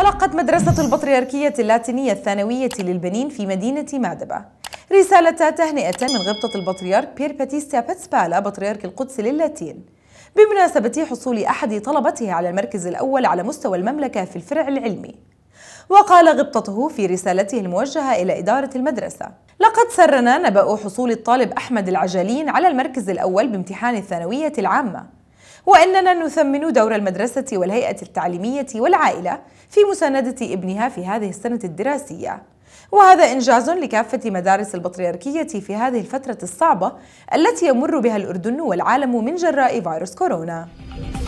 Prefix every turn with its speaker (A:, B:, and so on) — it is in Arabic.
A: تلقت مدرسة البطريركية اللاتينية الثانوية للبنين في مدينة مادبة رسالة تهنئة من غبطة البطريرك بير باتيستا باتسبالا بطريرك القدس للاتين بمناسبة حصول أحد طلبته على المركز الأول على مستوى المملكة في الفرع العلمي وقال غبطته في رسالته الموجهة إلى إدارة المدرسة لقد سرنا نبأ حصول الطالب أحمد العجلين على المركز الأول بامتحان الثانوية العامة وإننا نثمن دور المدرسة والهيئة التعليمية والعائلة في مساندة ابنها في هذه السنة الدراسية وهذا إنجاز لكافة مدارس البطريركية في هذه الفترة الصعبة التي يمر بها الأردن والعالم من جراء فيروس كورونا